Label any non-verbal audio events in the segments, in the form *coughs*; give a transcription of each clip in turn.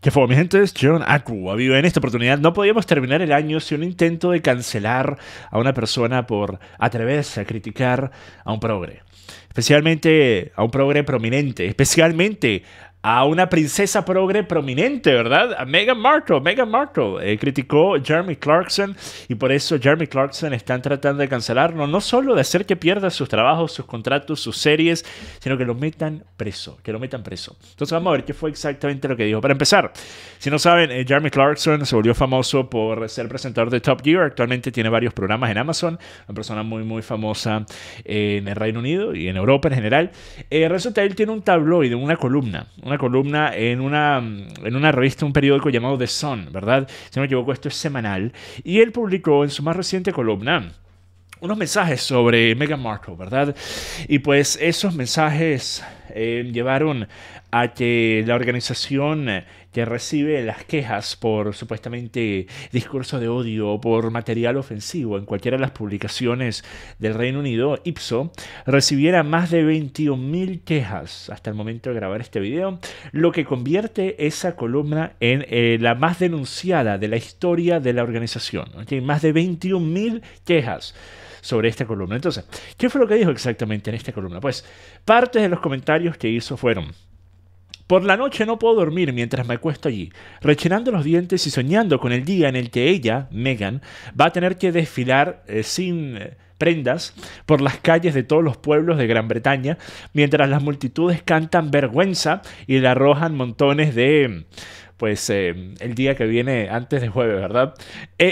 que fue mi gente es John Aku. habido en esta oportunidad. No podíamos terminar el año sin un intento de cancelar a una persona por atreverse a criticar a un progre especialmente a un progre prominente, especialmente a una princesa progre prominente, ¿verdad? A Meghan Markle. Meghan Markle eh, criticó Jeremy Clarkson y por eso Jeremy Clarkson están tratando de cancelarlo, no solo de hacer que pierda sus trabajos, sus contratos, sus series, sino que lo metan preso, que lo metan preso. Entonces vamos a ver qué fue exactamente lo que dijo. Para empezar, si no saben, eh, Jeremy Clarkson se volvió famoso por ser presentador de Top Gear, actualmente tiene varios programas en Amazon, una persona muy, muy famosa en el Reino Unido en Europa en general, eh, resulta él tiene un tabloide, una columna, una columna en una, en una revista, un periódico llamado The Sun, ¿verdad? Se no me equivoco, esto es semanal, y él publicó en su más reciente columna, unos mensajes sobre Meghan Markle, ¿verdad? Y pues esos mensajes eh, llevaron a que la organización eh, que recibe las quejas por supuestamente discurso de odio, o por material ofensivo en cualquiera de las publicaciones del Reino Unido, Ipso, recibiera más de 21.000 quejas hasta el momento de grabar este video, lo que convierte esa columna en eh, la más denunciada de la historia de la organización. Más de 21.000 quejas sobre esta columna. Entonces, ¿qué fue lo que dijo exactamente en esta columna? Pues, parte de los comentarios que hizo fueron... Por la noche no puedo dormir mientras me acuesto allí, rechinando los dientes y soñando con el día en el que ella, Megan, va a tener que desfilar eh, sin eh, prendas por las calles de todos los pueblos de Gran Bretaña, mientras las multitudes cantan vergüenza y le arrojan montones de... pues eh, el día que viene antes de jueves, ¿verdad?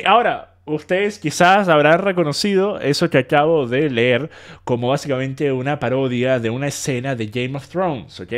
ahora, ustedes quizás habrán reconocido eso que acabo de leer como básicamente una parodia de una escena de Game of Thrones, ¿ok?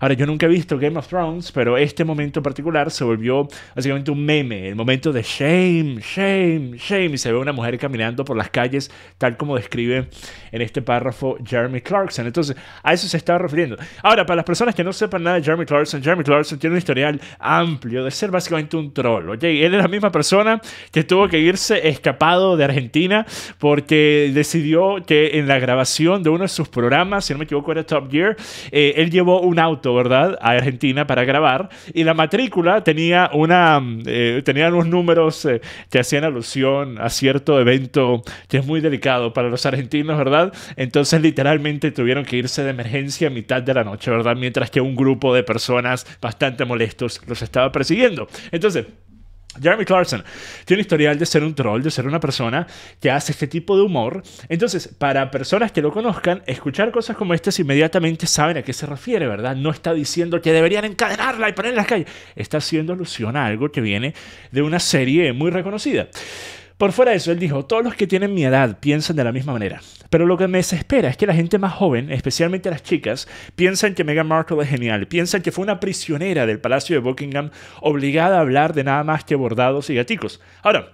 Ahora, yo nunca he visto Game of Thrones, pero este momento particular se volvió básicamente un meme, el momento de shame, shame, shame, y se ve una mujer caminando por las calles tal como describe en este párrafo Jeremy Clarkson. Entonces, a eso se estaba refiriendo. Ahora, para las personas que no sepan nada de Jeremy Clarkson, Jeremy Clarkson tiene un historial amplio de ser básicamente un troll, ¿ok? Él es la misma persona que tuvo que irse escapado de Argentina porque decidió que en la grabación de uno de sus programas, si no me equivoco era Top Gear, eh, él llevó un auto, ¿verdad?, a Argentina para grabar y la matrícula tenía mm, eh, unos números eh, que hacían alusión a cierto evento que es muy delicado para los argentinos, ¿verdad? Entonces literalmente tuvieron que irse de emergencia a mitad de la noche, ¿verdad? Mientras que un grupo de personas bastante molestos los estaba persiguiendo. Entonces, Jeremy Clarkson tiene un historial de ser un troll, de ser una persona que hace este tipo de humor. Entonces, para personas que lo conozcan, escuchar cosas como estas inmediatamente saben a qué se refiere, ¿verdad? No está diciendo que deberían encadenarla y ponerla en las calles. Está haciendo alusión a algo que viene de una serie muy reconocida. Por fuera de eso, él dijo, todos los que tienen mi edad piensan de la misma manera. Pero lo que me desespera es que la gente más joven, especialmente las chicas, piensan que Meghan Markle es genial, piensan que fue una prisionera del Palacio de Buckingham obligada a hablar de nada más que bordados y gaticos. Ahora,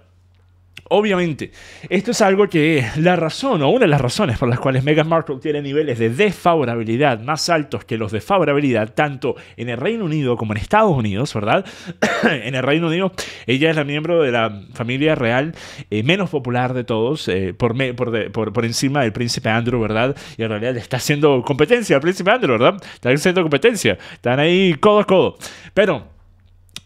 Obviamente, esto es algo que la razón o una de las razones por las cuales Meghan Markle tiene niveles de desfavorabilidad más altos que los de favorabilidad, tanto en el Reino Unido como en Estados Unidos, ¿verdad? *coughs* en el Reino Unido, ella es la miembro de la familia real eh, menos popular de todos, eh, por, encima del príncipe Andrew, ¿verdad? Y en realidad le está haciendo competencia al príncipe Andrew, ¿verdad? Está haciendo competencia. Están ahí codo a codo. Pero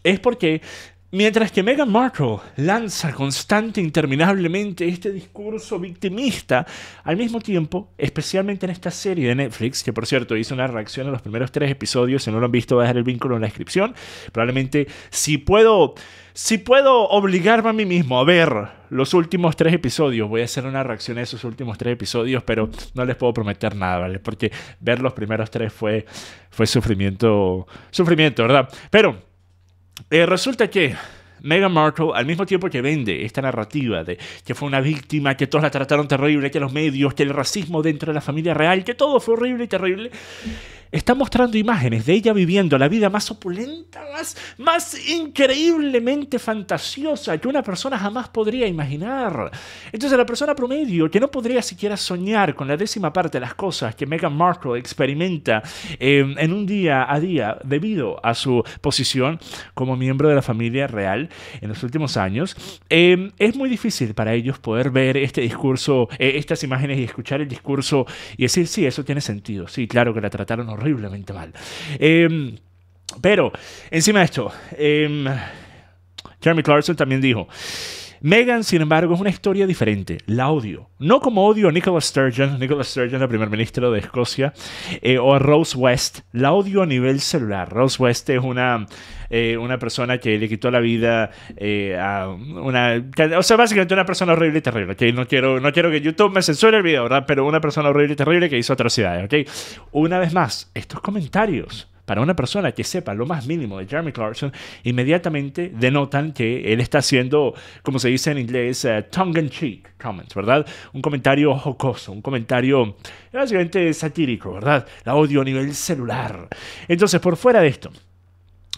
es porque Mientras que Meghan Markle lanza constante interminablemente este discurso victimista, al mismo tiempo, especialmente en esta serie de Netflix, que por cierto hice una reacción a los primeros tres episodios, si no lo han visto voy a dejar el vínculo en la descripción, probablemente si puedo, si puedo obligarme a mí mismo a ver los últimos tres episodios, voy a hacer una reacción a esos últimos tres episodios, pero no les puedo prometer nada, ¿vale? Porque ver los primeros tres fue, fue sufrimiento, sufrimiento, ¿verdad? Pero... Eh, resulta que Meghan Markle, al mismo tiempo que vende esta narrativa de que fue una víctima, que todos la trataron terrible, que los medios, que el racismo dentro de la familia real, que todo fue horrible y terrible, está mostrando imágenes de ella viviendo la vida más opulenta, más, más increíblemente fantasiosa que una persona jamás podría imaginar. Entonces la persona promedio que no podría siquiera soñar con la décima parte de las cosas que Meghan Markle experimenta em, en un día a día debido a su posición como miembro de la familia real en los últimos años, em, es muy difícil para ellos poder ver este discurso, eh, estas imágenes y escuchar el discurso y decir, sí, eso tiene sentido, sí, claro que la trataron horriblemente mal. Em, pero, encima de esto, em, Jeremy Clarkson también dijo, Megan, sin embargo, es una historia diferente. La odio. No como odio a Nicola Sturgeon, Nicola Sturgeon, la primer ministro de Escocia, eh, o a Rose West. La odio a nivel celular. Rose West es una, eh, una persona que le quitó la vida eh, a una... O sea, básicamente una persona horrible y terrible. Que No, quiero, no quiero que YouTube me censure el video, ¿verdad? Pero una persona horrible y terrible que hizo atrocidades. ¿okay? Una vez más, estos comentarios para una persona que sepa lo más mínimo de Jeremy Clarkson, inmediatamente denotan que él está haciendo, como se dice en inglés, eh, tongue in cheek comments, ¿verdad? Un comentario jocoso, un comentario básicamente satírico, ¿verdad? La odio a nivel celular. Entonces, por fuera de esto,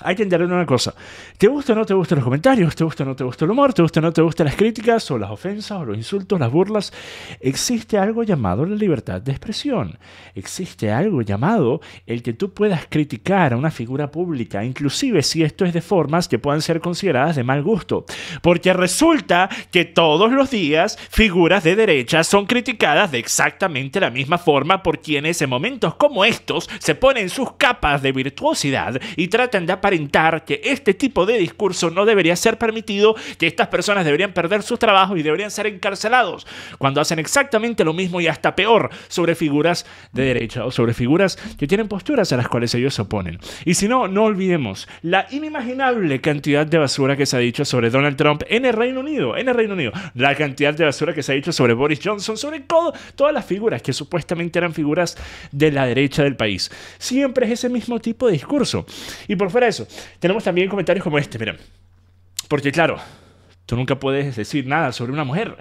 hay que entender una cosa. ¿Te gusta o no te gustan los comentarios? ¿Te gusta o no te gusta el humor? ¿Te gusta o no te gustan las críticas o las ofensas o los insultos, las burlas? Existe algo llamado la libertad de expresión. Existe algo llamado el que tú puedas criticar a una figura pública, inclusive si esto es de formas que puedan ser consideradas de mal gusto. Porque resulta que todos los días figuras de derecha son criticadas de exactamente la misma forma por quienes en momentos como estos se ponen sus capas de virtuosidad y tratan de aparecer que este tipo de discurso no debería ser permitido, que estas personas deberían perder sus trabajos y deberían ser encarcelados, cuando hacen exactamente lo mismo y hasta peor sobre figuras de derecha o sobre figuras que tienen posturas a las cuales ellos se oponen. Y si no, no olvidemos la inimaginable cantidad de basura que se ha dicho sobre Donald Trump en el Reino Unido, en el Reino Unido, la cantidad de basura que se ha dicho sobre Boris Johnson, sobre todo, todas las figuras que supuestamente eran figuras de la derecha del país. Siempre es ese mismo tipo de discurso. Y por fuera eso. Tenemos también comentarios como este, miren. Porque claro, tú nunca puedes decir nada sobre una mujer.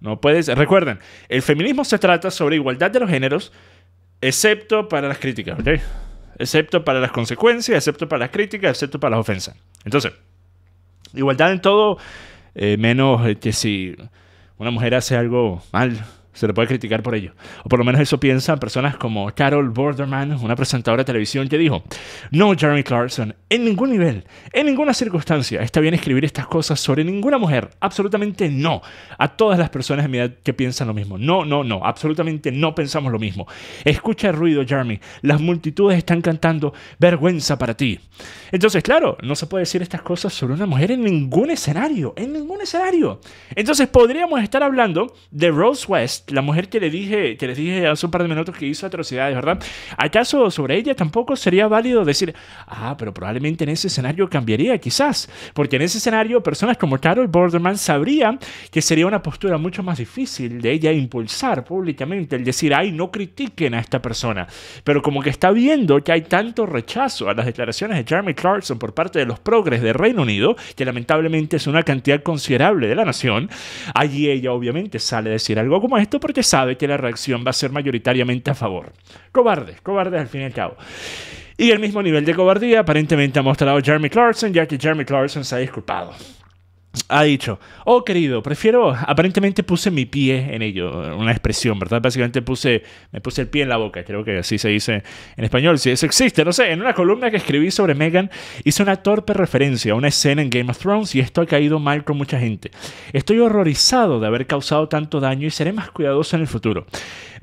No puedes, recuerden, el feminismo se trata sobre igualdad de los géneros, excepto para las críticas, ¿ok? Excepto para las consecuencias, excepto para las críticas, excepto para las ofensas. Entonces, igualdad en todo, eh, menos eh, que si una mujer hace algo mal, se le puede criticar por ello. O por lo menos eso piensan personas como Carol Borderman, una presentadora de televisión que dijo, no Jeremy Clarkson, en ningún nivel, en ninguna circunstancia está bien escribir estas cosas sobre ninguna mujer. Absolutamente no. A todas las personas de mi edad que piensan lo mismo. No, no, no. Absolutamente no pensamos lo mismo. Escucha el ruido, Jeremy. Las multitudes están cantando vergüenza para ti. Entonces, claro, no se puede decir estas cosas sobre una mujer en ningún escenario. En ningún escenario. Entonces podríamos estar hablando de Rose West la mujer que le dije, que les dije hace un par de minutos que hizo atrocidades, ¿verdad? ¿Acaso sobre ella tampoco sería válido decir, ah, pero probablemente en ese escenario cambiaría, quizás? Porque en ese escenario personas como Carol Borderman sabrían que sería una postura mucho más difícil de ella impulsar públicamente, el decir, ay, no critiquen a esta persona. Pero como que está viendo que hay tanto rechazo a las declaraciones de Jeremy Clarkson por parte de los progres de Reino Unido, que lamentablemente es una cantidad considerable de la nación, allí ella obviamente sale a decir algo como esto porque sabe que la reacción va a ser mayoritariamente a favor. Cobardes, cobardes al fin y al cabo. Y el mismo nivel de cobardía aparentemente ha mostrado Jeremy Clarkson, ya que Jeremy Clarkson se ha disculpado ha dicho, oh querido, prefiero, aparentemente puse mi pie en ello, una expresión, ¿verdad? Básicamente puse, me puse el pie en la boca, creo que así se dice en español, si eso existe, no sé, en una columna que escribí sobre Megan hice una torpe referencia a una escena en Game of Thrones y esto ha caído mal con mucha gente. Estoy horrorizado de haber causado tanto daño y seré más cuidadoso en el futuro.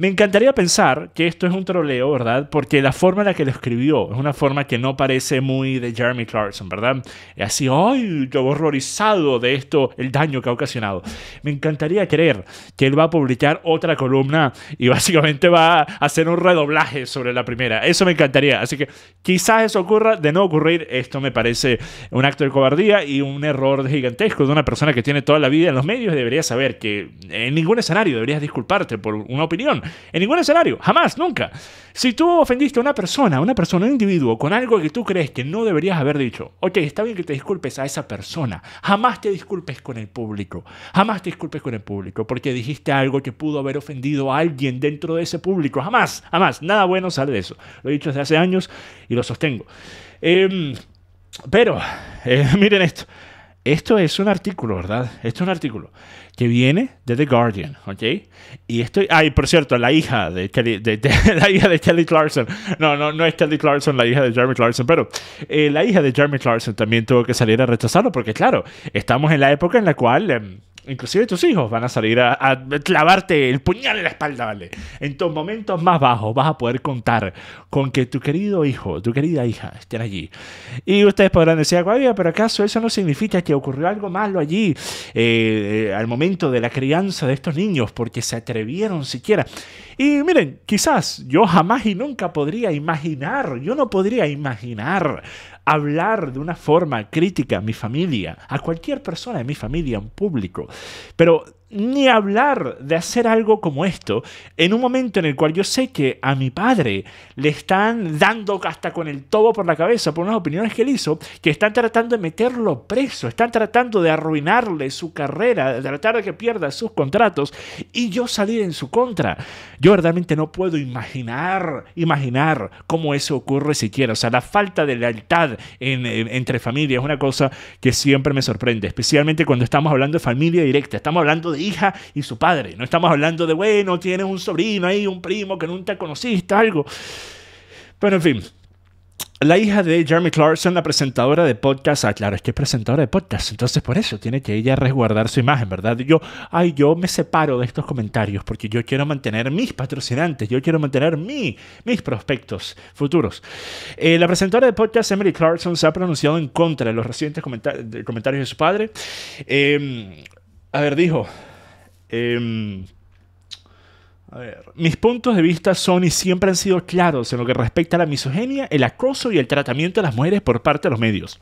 Me encantaría pensar que esto es un troleo, ¿verdad? Porque la forma en la que lo escribió es una forma que no parece muy de Jeremy Clarkson, ¿verdad? Así, ¡ay! Yo horrorizado de esto, el daño que ha ocasionado. Me encantaría creer que él va a publicar otra columna y básicamente va a hacer un redoblaje sobre la primera. Eso me encantaría. Así que quizás eso ocurra. De no ocurrir, esto me parece un acto de cobardía y un error gigantesco de una persona que tiene toda la vida en los medios y debería saber que en ningún escenario deberías disculparte por una opinión. En ningún escenario, jamás, nunca. Si tú ofendiste a una persona, a una persona, a un individuo, con algo que tú crees que no deberías haber dicho, ok, está bien que te disculpes a esa persona, jamás te disculpes con el público, jamás te disculpes con el público, porque dijiste algo que pudo haber ofendido a alguien dentro de ese público, jamás, jamás, nada bueno sale de eso. Lo he dicho desde hace años y lo sostengo. Em, pero, eh, *laughs* miren esto. Esto es un artículo, ¿verdad? Esto es un artículo que viene de The Guardian, ¿ok? Y estoy, ay, por cierto, la hija de Kelly, *laughs* la hija de Kelly Clarkson, no, no, no es Kelly Clarkson, la hija de Jeremy Clarkson, pero eh, la hija de Jeremy Clarkson también tuvo que salir a rechazarlo, porque claro, estamos en la época en la cual em, Inclusive tus hijos van a salir a, clavarte el puñal en la espalda, ¿vale? En tus momentos más bajos vas a poder contar con que tu querido hijo, tu querida hija estén allí. Y ustedes podrán decir, Guavia, pero ¿acaso eso no significa que ocurrió algo malo allí eh, eh, al momento de la crianza de estos niños porque se atrevieron siquiera? Y miren, quizás yo jamás y nunca podría imaginar, yo no podría imaginar hablar de una forma crítica a mi familia, a cualquier persona de mi familia en público. Pero ni hablar de hacer algo como esto en un momento en el cual yo sé que a mi padre le están dando hasta con el todo por la cabeza por unas opiniones que él hizo, que están tratando de meterlo preso, están tratando de arruinarle su carrera, de tratar de que pierda sus contratos y yo salir en su contra. Yo verdaderamente no puedo imaginar, imaginar cómo eso ocurre siquiera. O sea, la falta de lealtad entre familias es una cosa que siempre me sorprende, especialmente cuando estamos hablando de familia directa, estamos hablando de hija y su padre. No estamos hablando de, bueno, tienes un sobrino ahí, un primo que nunca conociste, algo. Pero en fin. La hija de Jeremy Clarkson, la presentadora de podcast, ah, claro, es que es presentadora de podcast, entonces por eso tiene que ella resguardar su imagen, ¿verdad? Yo, ay, yo me separo de estos comentarios porque yo quiero mantener mis patrocinantes, yo quiero mantener mi, mis prospectos futuros. Eh, la presentadora de podcast, Emily Clarkson, se ha pronunciado en contra de los recientes comentarios de su padre. Em, a ver, dijo, Em, mis puntos de vista son y siempre han sido claros en lo que respecta a la misoginia, el acoso y el tratamiento de las mujeres por parte de los medios.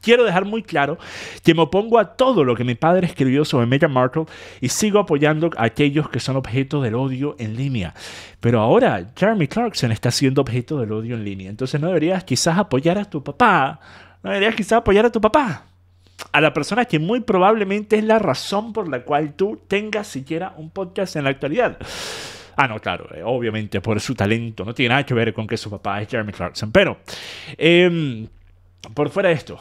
Quiero dejar muy claro que me opongo a todo lo que mi padre escribió sobre Meghan Markle y sigo apoyando a aquellos que son objeto del odio en línea. Pero ahora Jeremy Clarkson está siendo objeto del odio en línea. Entonces no deberías quizás apoyar a tu papá. No deberías quizás apoyar a tu papá a la persona que muy probablemente es la razón por la cual tú tengas siquiera un podcast en la actualidad. Ah, no, claro, eh, obviamente por su talento, no tiene nada que ver con que su papá es Jeremy Clarkson, pero em, por fuera de esto,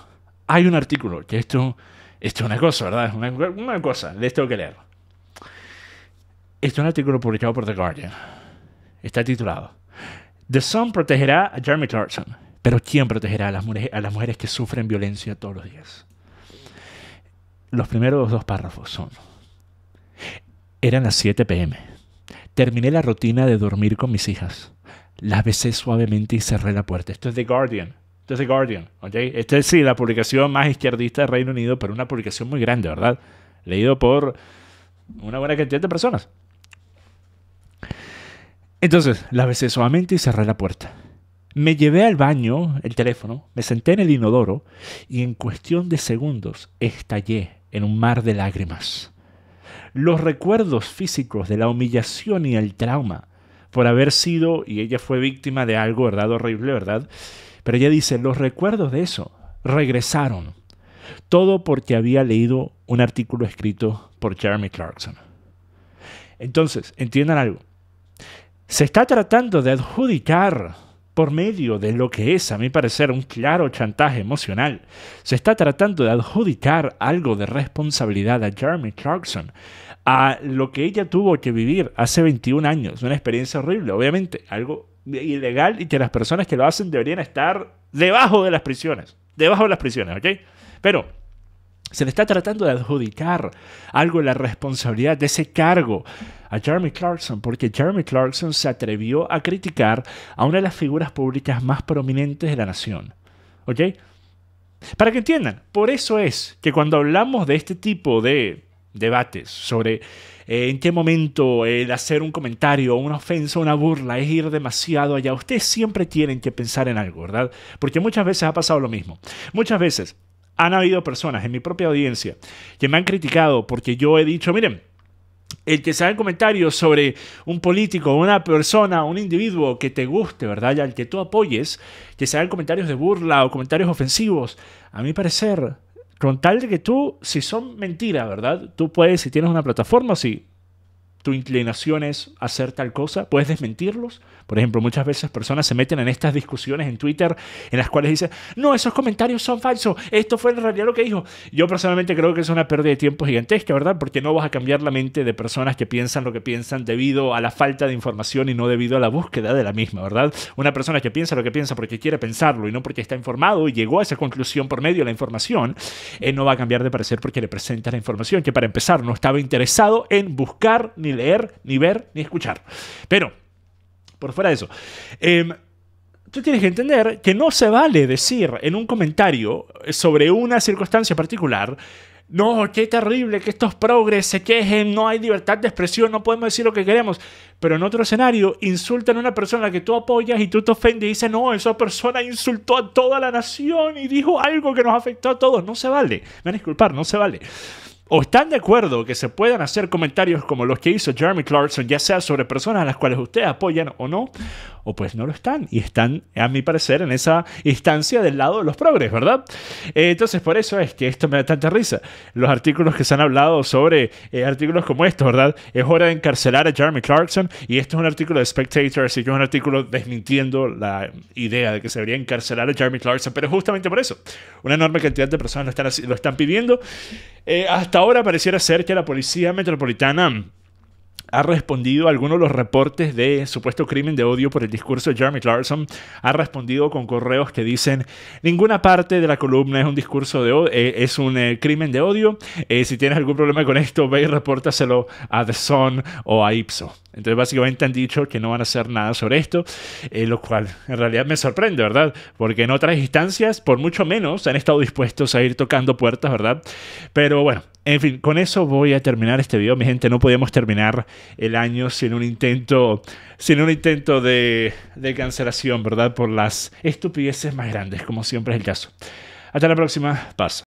hay un artículo que esto, esto es una cosa, ¿verdad? Es una, cosa, les tengo que leer. Este es un artículo publicado por The Guardian. Está titulado The Sun protegerá a Jeremy Clarkson, pero ¿quién protegerá a las, mujeres, a las mujeres que sufren violencia todos los días? Los primeros dos párrafos son. Eran las 7 pm. Terminé la rutina de dormir con mis hijas. Las besé suavemente y cerré la puerta. Esto es The Guardian. Esto es The Guardian. ¿okay? es sí, la publicación más izquierdista del Reino Unido, pero una publicación muy grande, ¿verdad? Leído por una buena cantidad de personas. Entonces, las besé suavemente y cerré la puerta. Me llevé al baño el teléfono, me senté en el inodoro y en cuestión de segundos estallé en un mar de lágrimas. Los recuerdos físicos de la humillación y el trauma por haber sido, y ella fue víctima de algo, ¿verdad? Horrible, ¿verdad? Pero ella dice, los recuerdos de eso regresaron. Todo porque había leído un artículo escrito por Jeremy Clarkson. Entonces, entiendan algo. Se está tratando de adjudicar por medio de lo que es, a mi parecer, un claro chantaje emocional, se está tratando de adjudicar algo de responsabilidad a Jeremy Clarkson, a lo que ella tuvo que vivir hace 21 años, una experiencia horrible, obviamente, algo ilegal y que las personas que lo hacen deberían estar debajo de las prisiones, debajo de las prisiones, ¿ok? Pero se le está tratando de adjudicar algo de la responsabilidad de ese cargo a Jeremy Clarkson, porque Jeremy Clarkson se atrevió a criticar a una de las figuras públicas más prominentes de la nación. ¿Ok? Para que entiendan, por eso es que cuando hablamos de este tipo de debates sobre eh, en qué momento el eh, hacer un comentario, una ofensa, una burla es ir demasiado allá, ustedes siempre tienen que pensar en algo, ¿verdad? Porque muchas veces ha pasado lo mismo. Muchas veces han habido personas en mi propia audiencia que me han criticado porque yo he dicho, miren, el que se hagan comentarios sobre un político, una persona, un individuo que te guste, ¿verdad? Y al que tú apoyes, que se hagan comentarios de burla o comentarios ofensivos, a mi parecer, con tal de que tú, si son mentiras, ¿verdad? Tú puedes, si tienes una plataforma, sí tu inclinación es hacer tal cosa, puedes desmentirlos. Por ejemplo, muchas veces personas se meten en estas discusiones en Twitter en las cuales dicen, no, esos comentarios son falsos, esto fue en realidad lo que dijo. Yo personalmente creo que es una pérdida de tiempo gigantesca, ¿verdad? Porque no vas a cambiar la mente de personas que piensan lo que piensan debido a la falta de información y no debido a la búsqueda de la misma, ¿verdad? Una persona que piensa lo que piensa porque quiere pensarlo y no porque está informado y llegó a esa conclusión por medio de la información, eh, no va a cambiar de parecer porque le presenta la información que para empezar no estaba interesado en buscar ni leer, ni ver, ni escuchar. Pero, por fuera de eso, em, tú tienes que entender que no se vale decir en un comentario sobre una circunstancia particular, no, qué terrible que estos progres se quejen, no hay libertad de expresión, no podemos decir lo que queremos. Pero en otro escenario, insultan a una persona que tú apoyas y tú te ofendes y dices, no, esa persona insultó a toda la nación y dijo algo que nos afectó a todos. No se vale. Me van a disculpar, no se vale o están de acuerdo que se puedan hacer comentarios como los que hizo Jeremy Clarkson, ya sea sobre personas a las cuales ustedes apoyan o no, o pues no lo están y están, a mi parecer, en esa instancia del lado de los progres, ¿verdad? Eh, entonces, por eso es que esto me da tanta risa. Los artículos que se han hablado sobre eh, artículos como estos, ¿verdad? Es hora de encarcelar a Jeremy Clarkson y esto es un artículo de Spectator, así que es un artículo desmintiendo la idea de que se debería encarcelar a Jeremy Clarkson, pero justamente por eso, una enorme cantidad de personas lo están, lo están pidiendo. Eh, hasta ahora pareciera ser que la Policía Metropolitana ha respondido a algunos de los reportes de supuesto crimen de odio por el discurso de Jeremy Clarkson. Ha respondido con correos que dicen, ninguna parte de la columna es un discurso de eh, es un eh, crimen de odio. Eh, si tienes algún problema con esto, ve y repórtaselo a The Sun o a Ipso. Entonces básicamente han dicho que no van a hacer nada sobre esto, lo cual en realidad me sorprende, ¿verdad? Porque en otras instancias, por mucho menos, han estado dispuestos a ir tocando puertas, ¿verdad? Pero bueno, en fin, con eso voy a terminar este video. Mi gente, no podíamos terminar el año sin un intento, sin un intento de, de cancelación, ¿verdad? Por las estupideces más grandes, como siempre es el caso. Hasta la próxima. Paz.